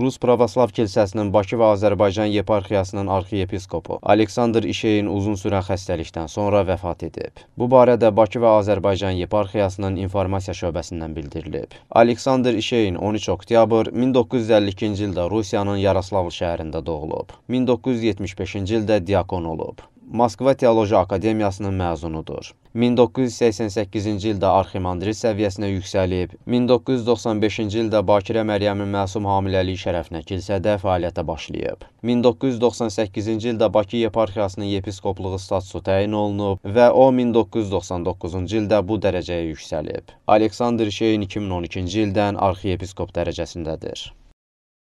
Rus Pravoslav Kilsəsinin Bakı və Azərbaycan yeparxiyasının arxiyepiskopu Aleksandr İşeyin uzun sürən xəstəlikdən sonra vəfat edib. Bu barədə Bakı və Azərbaycan yeparxiyasının informasiya şöbəsindən bildirilib. Aleksandr İşeyin 13 oktyabr 1952-ci ildə Rusiyanın Yaroslavl şəhərində doğulub. 1975-ci ildə diakon olub. Moskva Teoloji Akademiyasının məzunudur. 1988-ci ildə arximandrit səviyyəsinə yüksəlib, 1995-ci ildə Bakirə Məryəmin məsum hamiləlik şərəfinə kilsədə fəaliyyətə başlayıb. 1998-ci ildə Bakı yeparxiyasının yepiskopluğu statusu təyin olunub və o 1999-cu ildə bu dərəcəyə yüksəlib. Aleksandr Şeyin 2012-ci ildən arxiyepiskop dərəcəsindədir.